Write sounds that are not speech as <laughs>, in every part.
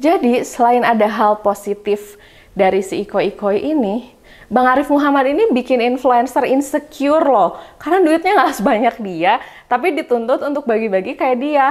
Jadi selain ada hal positif dari si iko iko ini, Bang Arif Muhammad ini bikin influencer insecure loh, karena duitnya nggak sebanyak dia, tapi dituntut untuk bagi-bagi kayak dia.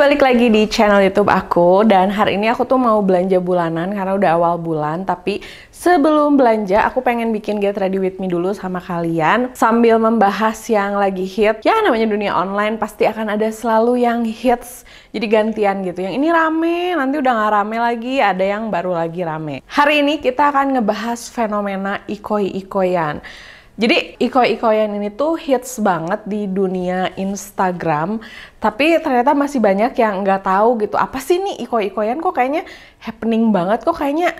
balik lagi di channel YouTube aku dan hari ini aku tuh mau belanja bulanan karena udah awal bulan tapi sebelum belanja aku pengen bikin get ready with me dulu sama kalian sambil membahas yang lagi hit. Ya namanya dunia online pasti akan ada selalu yang hits. Jadi gantian gitu. Yang ini rame, nanti udah gak rame lagi, ada yang baru lagi rame. Hari ini kita akan ngebahas fenomena ikoi-ikoyan. Jadi ikoi ikoian ini tuh hits banget di dunia Instagram, tapi ternyata masih banyak yang nggak tahu gitu. Apa sih nih ikoi ikoian kok kayaknya happening banget kok kayaknya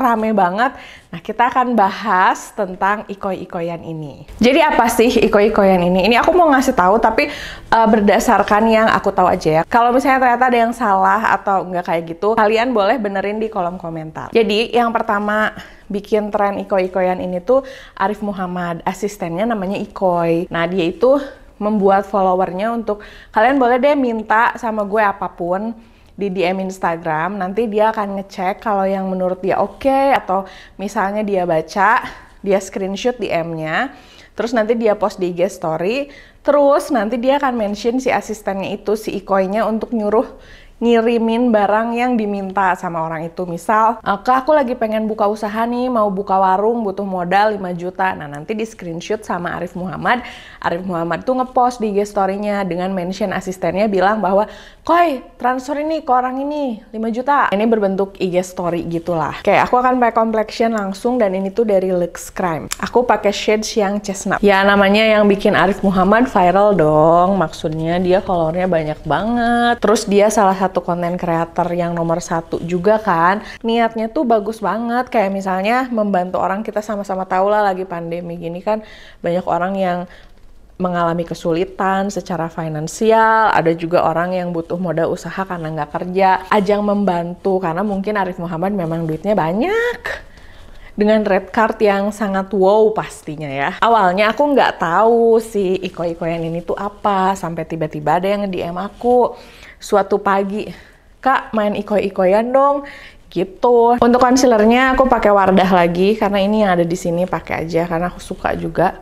rame banget. Nah, kita akan bahas tentang ikoi-ikoyan ini. Jadi apa sih ikoi-ikoyan ini? Ini aku mau ngasih tahu tapi uh, berdasarkan yang aku tahu aja ya. Kalau misalnya ternyata ada yang salah atau nggak kayak gitu, kalian boleh benerin di kolom komentar. Jadi yang pertama bikin tren ikoi-ikoyan ini tuh Arif Muhammad, asistennya namanya Ikoi. Nah, dia itu membuat followernya untuk kalian boleh deh minta sama gue apapun di DM Instagram, nanti dia akan ngecek kalau yang menurut dia oke okay, atau misalnya dia baca, dia screenshot DM-nya, terus nanti dia post di IG story, terus nanti dia akan mention si asistennya itu, si Ikoinya untuk nyuruh ngirimin barang yang diminta sama orang itu. Misal, eh, kak aku lagi pengen buka usaha nih, mau buka warung, butuh modal 5 juta. Nah nanti di screenshot sama Arif Muhammad, Arif Muhammad tuh ngepost di IG story-nya dengan mention asistennya bilang bahwa, Koi, transfer ini ke orang ini, 5 juta. Ini berbentuk IG story gitulah. Oke, aku akan pakai complexion langsung dan ini tuh dari Lux Crime. Aku pakai shades yang chestnut. Ya namanya yang bikin Arif Muhammad viral dong. Maksudnya dia kolornya banyak banget. Terus dia salah satu satu konten creator yang nomor satu juga kan niatnya tuh bagus banget kayak misalnya membantu orang kita sama-sama tahu lah lagi pandemi gini kan banyak orang yang mengalami kesulitan secara finansial, ada juga orang yang butuh modal usaha karena nggak kerja. Ajang membantu karena mungkin Arif Muhammad memang duitnya banyak dengan red card yang sangat wow pastinya ya. Awalnya aku nggak tahu si iko Iko yang ini tuh apa, sampai tiba-tiba ada yang DM aku suatu pagi, Kak main ikoi-ikoyan dong, gitu. Untuk concealernya aku pakai Wardah lagi karena ini yang ada di sini pakai aja karena aku suka juga.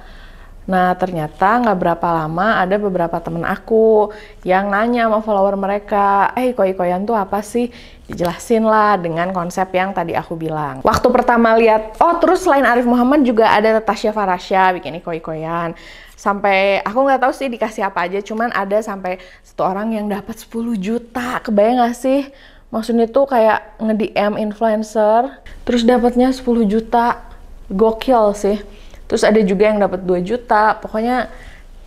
Nah ternyata nggak berapa lama ada beberapa temen aku yang nanya sama follower mereka, eh iko-ikoyan tuh apa sih? Dijelasin lah dengan konsep yang tadi aku bilang. Waktu pertama lihat, oh terus selain Arif Muhammad juga ada Natasha Farasya bikin iko-ikoyan sampai aku nggak tahu sih dikasih apa aja cuman ada sampai satu orang yang dapat 10 juta kebayang gak sih maksudnya tuh kayak nge-DM influencer terus dapatnya 10 juta gokil sih terus ada juga yang dapat 2 juta pokoknya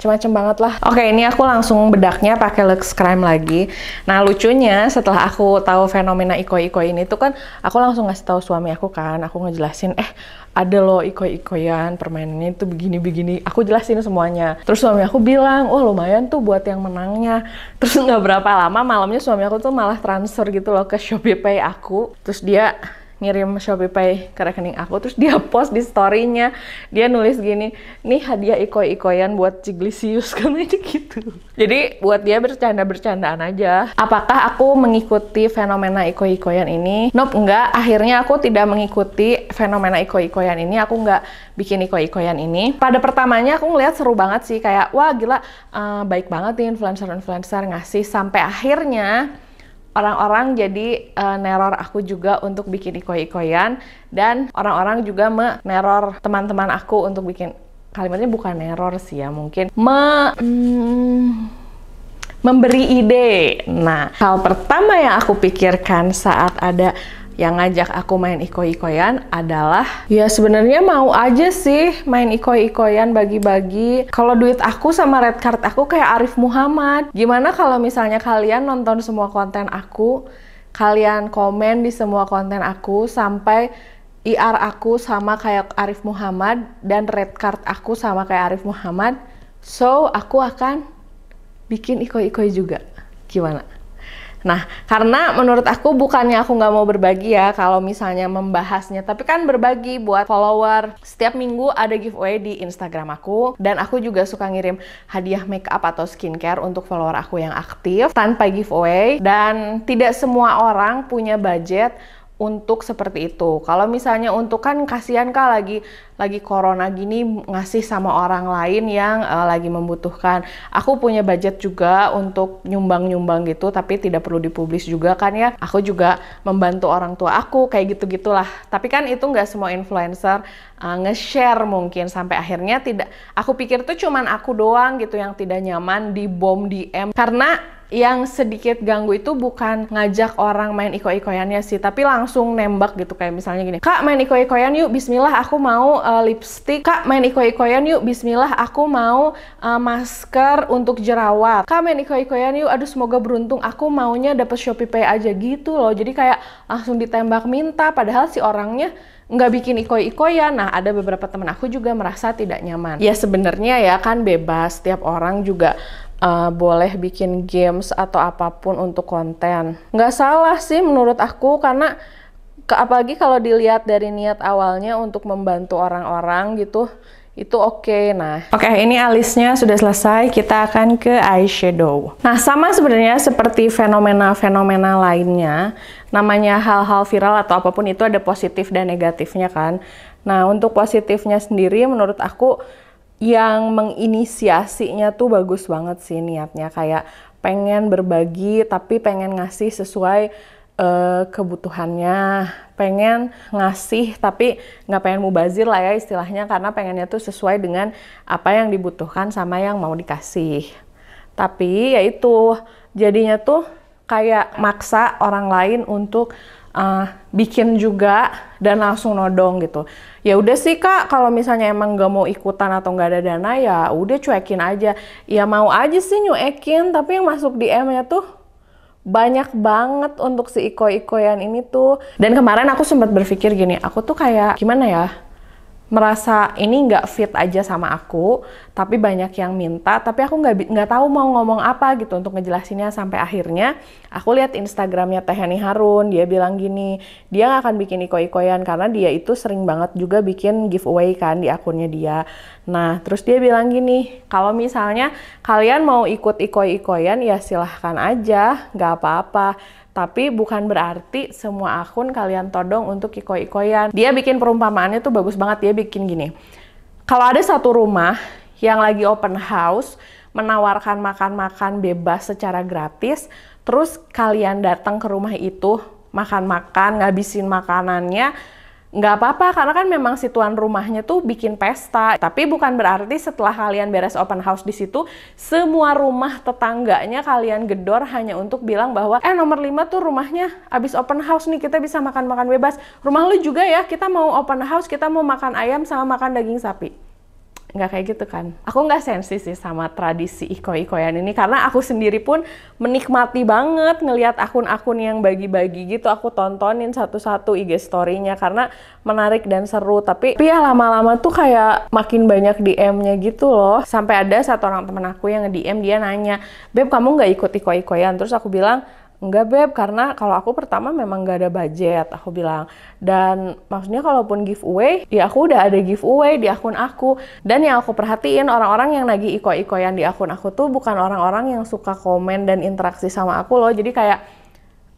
macam-macam banget lah. Oke, ini aku langsung bedaknya pakai Lux Crime lagi. Nah, lucunya setelah aku tahu fenomena iko-iko ini tuh kan aku langsung ngasih tahu suami aku kan, aku ngejelasin eh ada loh iko-ikoyan permainannya itu begini-begini aku jelasin semuanya terus suami aku bilang oh, lumayan tuh buat yang menangnya terus nggak berapa lama malamnya suami aku tuh malah transfer gitu loh ke Shopee Pay aku terus dia ngirim Shopee ke rekening aku terus dia post di storynya dia nulis gini nih hadiah ikoi ikoyan buat Ciglisius <laughs> katanya gitu jadi buat dia bercanda bercandaan aja apakah aku mengikuti fenomena ikoi ikoyan ini nope enggak akhirnya aku tidak mengikuti fenomena ikoi ikoyan ini aku enggak bikin ikoi ikoyan ini pada pertamanya aku ngeliat seru banget sih kayak wah gila uh, baik banget nih influencer influencer ngasih sampai akhirnya orang-orang jadi uh, neror aku juga untuk bikin ikoi-ikoyan dan orang-orang juga meneror teman-teman aku untuk bikin kalimatnya bukan neror sih ya mungkin me mm, memberi ide. Nah, hal pertama yang aku pikirkan saat ada yang ngajak aku main ikoi-ikoyan adalah ya sebenarnya mau aja sih main ikoi-ikoyan bagi-bagi kalau duit aku sama red card aku kayak Arif Muhammad gimana kalau misalnya kalian nonton semua konten aku kalian komen di semua konten aku sampai IR aku sama kayak Arif Muhammad dan red card aku sama kayak Arif Muhammad so aku akan bikin ikoi-ikoi juga gimana? Nah, karena menurut aku bukannya aku nggak mau berbagi ya kalau misalnya membahasnya, tapi kan berbagi buat follower. Setiap minggu ada giveaway di Instagram aku dan aku juga suka ngirim hadiah makeup atau skincare untuk follower aku yang aktif tanpa giveaway dan tidak semua orang punya budget untuk seperti itu. Kalau misalnya untuk kan kasihan kak lagi lagi corona gini ngasih sama orang lain yang uh, lagi membutuhkan. Aku punya budget juga untuk nyumbang-nyumbang gitu tapi tidak perlu dipublis juga kan ya. Aku juga membantu orang tua aku kayak gitu-gitulah. Tapi kan itu nggak semua influencer uh, nge-share mungkin sampai akhirnya tidak aku pikir tuh cuman aku doang gitu yang tidak nyaman di bom DM karena yang sedikit ganggu itu bukan ngajak orang main iko-ikoyannya sih, tapi langsung nembak gitu kayak misalnya gini. Kak main iko-ikoyan yuk, Bismillah aku mau uh, lipstick. Kak main iko-ikoyan yuk, Bismillah aku mau uh, masker untuk jerawat. Kak main iko-ikoyan yuk, aduh semoga beruntung aku maunya dapet Shopee Pay aja gitu loh. Jadi kayak langsung ditembak minta, padahal si orangnya nggak bikin iko-iko ikoyan Nah, ada beberapa temen aku juga merasa tidak nyaman. Ya sebenarnya ya kan bebas, setiap orang juga uh, boleh bikin games atau apapun untuk konten. Nggak salah sih menurut aku karena ke, apalagi kalau dilihat dari niat awalnya untuk membantu orang-orang gitu itu oke. Okay, nah, oke okay, ini alisnya sudah selesai. Kita akan ke eyeshadow. Nah, sama sebenarnya seperti fenomena-fenomena lainnya, namanya hal-hal viral atau apapun itu ada positif dan negatifnya kan. Nah, untuk positifnya sendiri menurut aku yang menginisiasinya tuh bagus banget sih niatnya kayak pengen berbagi tapi pengen ngasih sesuai uh, kebutuhannya pengen ngasih tapi nggak pengen mubazir lah ya istilahnya karena pengennya tuh sesuai dengan apa yang dibutuhkan sama yang mau dikasih tapi yaitu jadinya tuh kayak maksa orang lain untuk uh, bikin juga dan langsung nodong gitu. Ya udah sih kak, kalau misalnya emang gak mau ikutan atau gak ada dana ya udah cuekin aja. Ya mau aja sih nyuekin, tapi yang masuk DM-nya tuh banyak banget untuk si iko-ikoyan ini tuh. Dan kemarin aku sempat berpikir gini, aku tuh kayak gimana ya? merasa ini nggak fit aja sama aku, tapi banyak yang minta, tapi aku nggak nggak tahu mau ngomong apa gitu untuk ngejelasinnya sampai akhirnya aku lihat Instagramnya Tehani Harun, dia bilang gini, dia nggak akan bikin iko-ikoyan karena dia itu sering banget juga bikin giveaway kan di akunnya dia. Nah, terus dia bilang gini, kalau misalnya kalian mau ikut iko-ikoyan ya silahkan aja, nggak apa-apa tapi bukan berarti semua akun kalian todong untuk iko-ikoyan. Dia bikin perumpamaannya tuh bagus banget. Dia bikin gini. Kalau ada satu rumah yang lagi open house, menawarkan makan-makan bebas secara gratis, terus kalian datang ke rumah itu, makan-makan, ngabisin makanannya, nggak apa-apa karena kan memang si tuan rumahnya tuh bikin pesta tapi bukan berarti setelah kalian beres open house di situ semua rumah tetangganya kalian gedor hanya untuk bilang bahwa eh nomor 5 tuh rumahnya abis open house nih kita bisa makan-makan bebas rumah lu juga ya kita mau open house kita mau makan ayam sama makan daging sapi nggak kayak gitu kan. Aku nggak sensi sih sama tradisi iko-ikoyan ini karena aku sendiri pun menikmati banget ngelihat akun-akun yang bagi-bagi gitu. Aku tontonin satu-satu IG story-nya karena menarik dan seru. Tapi, tapi ya lama-lama tuh kayak makin banyak DM-nya gitu loh. Sampai ada satu orang temen aku yang nge-DM dia nanya, Beb kamu nggak ikut iko-ikoyan? Terus aku bilang, enggak beb karena kalau aku pertama memang gak ada budget aku bilang dan maksudnya kalaupun giveaway ya aku udah ada giveaway di akun aku dan yang aku perhatiin orang-orang yang lagi iko iko yang di akun aku tuh bukan orang-orang yang suka komen dan interaksi sama aku loh jadi kayak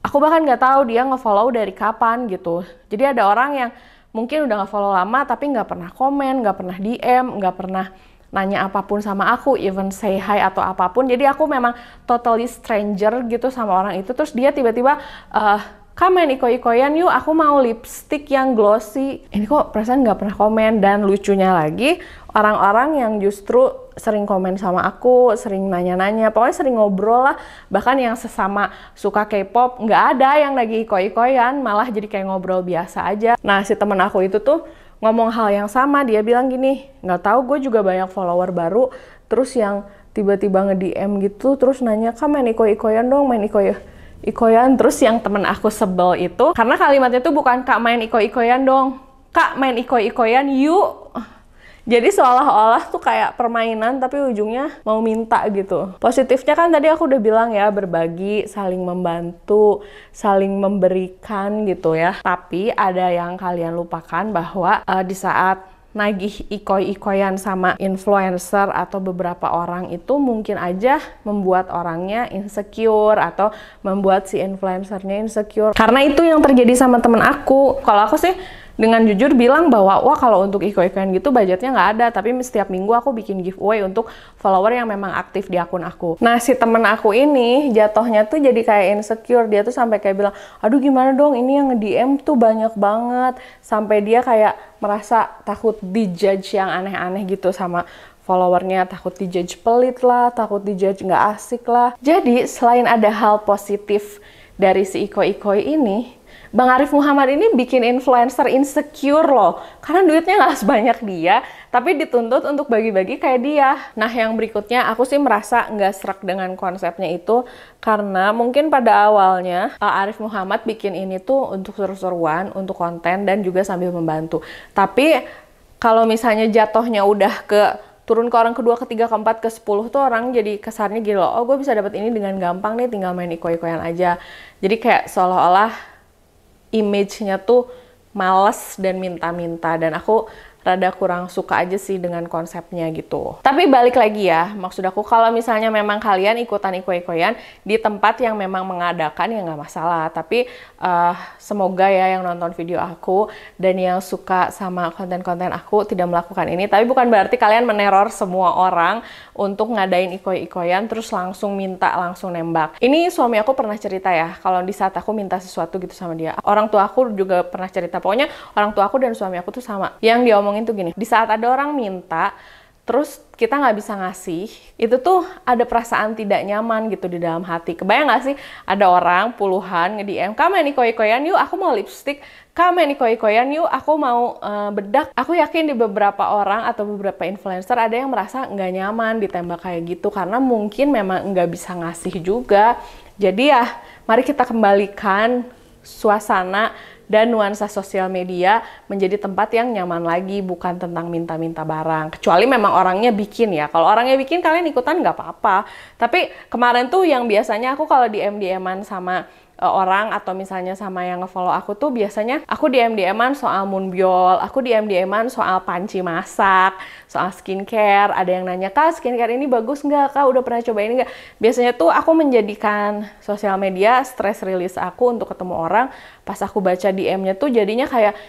aku bahkan nggak tahu dia ngefollow dari kapan gitu jadi ada orang yang mungkin udah nggak follow lama tapi nggak pernah komen nggak pernah DM nggak pernah nanya apapun sama aku, even say hi atau apapun. Jadi aku memang totally stranger gitu sama orang itu. Terus dia tiba-tiba uh, eh, komen iko-ikoyan yuk aku mau lipstick yang glossy. Ini kok perasaan nggak pernah komen dan lucunya lagi orang-orang yang justru sering komen sama aku, sering nanya-nanya, pokoknya sering ngobrol lah. Bahkan yang sesama suka K-pop nggak ada yang lagi iko-ikoyan, malah jadi kayak ngobrol biasa aja. Nah si teman aku itu tuh ngomong hal yang sama dia bilang gini nggak tahu gue juga banyak follower baru terus yang tiba-tiba nge DM gitu terus nanya kak main iko ikoyan dong main iko ikoyan terus yang temen aku sebel itu karena kalimatnya tuh bukan kak main iko ikoyan dong kak main iko ikoyan yuk jadi seolah-olah tuh kayak permainan tapi ujungnya mau minta gitu positifnya kan tadi aku udah bilang ya berbagi saling membantu saling memberikan gitu ya tapi ada yang kalian lupakan bahwa uh, di saat nagih ikoi-ikoyan sama influencer atau beberapa orang itu mungkin aja membuat orangnya insecure atau membuat si influencernya insecure karena itu yang terjadi sama temen aku kalau aku sih dengan jujur bilang bahwa wah kalau untuk iko-ikoan gitu budgetnya nggak ada tapi setiap minggu aku bikin giveaway untuk follower yang memang aktif di akun aku nah si temen aku ini jatohnya tuh jadi kayak insecure dia tuh sampai kayak bilang aduh gimana dong ini yang DM tuh banyak banget sampai dia kayak merasa takut dijudge yang aneh-aneh gitu sama followernya takut dijudge pelit lah takut dijudge nggak asik lah jadi selain ada hal positif dari si iko iko ini Bang Arif Muhammad ini bikin influencer insecure loh, karena duitnya nggak sebanyak dia, tapi dituntut untuk bagi-bagi kayak dia. Nah yang berikutnya, aku sih merasa nggak serak dengan konsepnya itu, karena mungkin pada awalnya eh, Arif Muhammad bikin ini tuh untuk seru-seruan, untuk konten, dan juga sambil membantu. Tapi kalau misalnya jatuhnya udah ke turun ke orang kedua, ketiga, keempat, ke sepuluh tuh orang jadi kesannya gila, oh gue bisa dapat ini dengan gampang nih tinggal main iko-ikoyan aja. Jadi kayak seolah-olah image-nya tuh males dan minta-minta dan aku rada kurang suka aja sih dengan konsepnya gitu. Tapi balik lagi ya, maksud aku kalau misalnya memang kalian ikutan iko-ikoyan di tempat yang memang mengadakan ya nggak masalah. Tapi uh, semoga ya yang nonton video aku dan yang suka sama konten-konten aku tidak melakukan ini. Tapi bukan berarti kalian meneror semua orang untuk ngadain iko-ikoyan terus langsung minta langsung nembak. Ini suami aku pernah cerita ya, kalau di saat aku minta sesuatu gitu sama dia. Orang tua aku juga pernah cerita. Pokoknya orang tua aku dan suami aku tuh sama. Yang diomong ngomongin tuh gini, di saat ada orang minta, terus kita nggak bisa ngasih, itu tuh ada perasaan tidak nyaman gitu di dalam hati. Kebayang nggak sih ada orang puluhan nge-DM, kamu ini koi-koyan yuk, aku mau lipstick, kamu ini koi-koyan yuk, aku mau uh, bedak. Aku yakin di beberapa orang atau beberapa influencer ada yang merasa nggak nyaman ditembak kayak gitu, karena mungkin memang nggak bisa ngasih juga. Jadi ya, mari kita kembalikan suasana dan nuansa sosial media menjadi tempat yang nyaman lagi bukan tentang minta-minta barang kecuali memang orangnya bikin ya kalau orangnya bikin kalian ikutan nggak apa-apa tapi kemarin tuh yang biasanya aku kalau di MDM-an sama Eh, orang atau misalnya sama yang ngefollow aku tuh biasanya aku DM DM-an soal moonbiol, aku DM DM-an soal panci masak, soal skincare, ada yang nanya kak skincare ini bagus nggak kak udah pernah cobain nggak? Biasanya tuh aku menjadikan sosial media stress release aku untuk ketemu orang. Pas aku baca DM-nya tuh jadinya kayak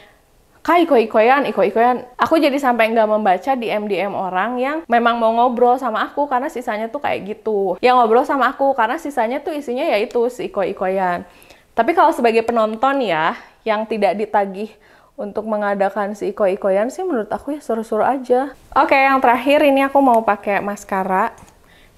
kak iko ikoyan iko ikoyan aku jadi sampai nggak membaca di MDM orang yang memang mau ngobrol sama aku karena sisanya tuh kayak gitu yang ngobrol sama aku karena sisanya tuh isinya yaitu si iko ikoyan tapi kalau sebagai penonton ya yang tidak ditagih untuk mengadakan si iko ikoyan sih menurut aku ya suruh-suruh aja oke yang terakhir ini aku mau pakai maskara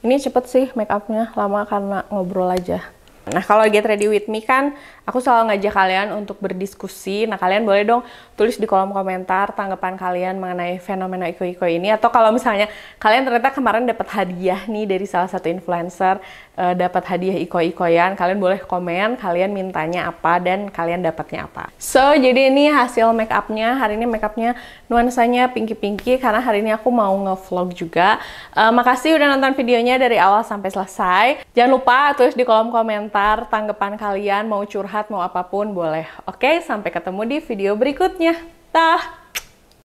ini cepet sih make upnya lama karena ngobrol aja Nah, kalau Get Ready With Me kan Aku selalu ngajak kalian untuk berdiskusi. Nah, kalian boleh dong tulis di kolom komentar tanggapan kalian mengenai fenomena iko-iko ini. Atau kalau misalnya kalian ternyata kemarin dapat hadiah nih dari salah satu influencer, uh, dapat hadiah iko-ikoyan, kalian boleh komen kalian mintanya apa dan kalian dapatnya apa. So, jadi ini hasil make upnya. Hari ini make upnya nuansanya pinky-pinky karena hari ini aku mau nge-vlog juga. Uh, makasih udah nonton videonya dari awal sampai selesai. Jangan lupa tulis di kolom komentar tanggapan kalian mau curhat curhat, mau apapun boleh. Oke, sampai ketemu di video berikutnya. Tah!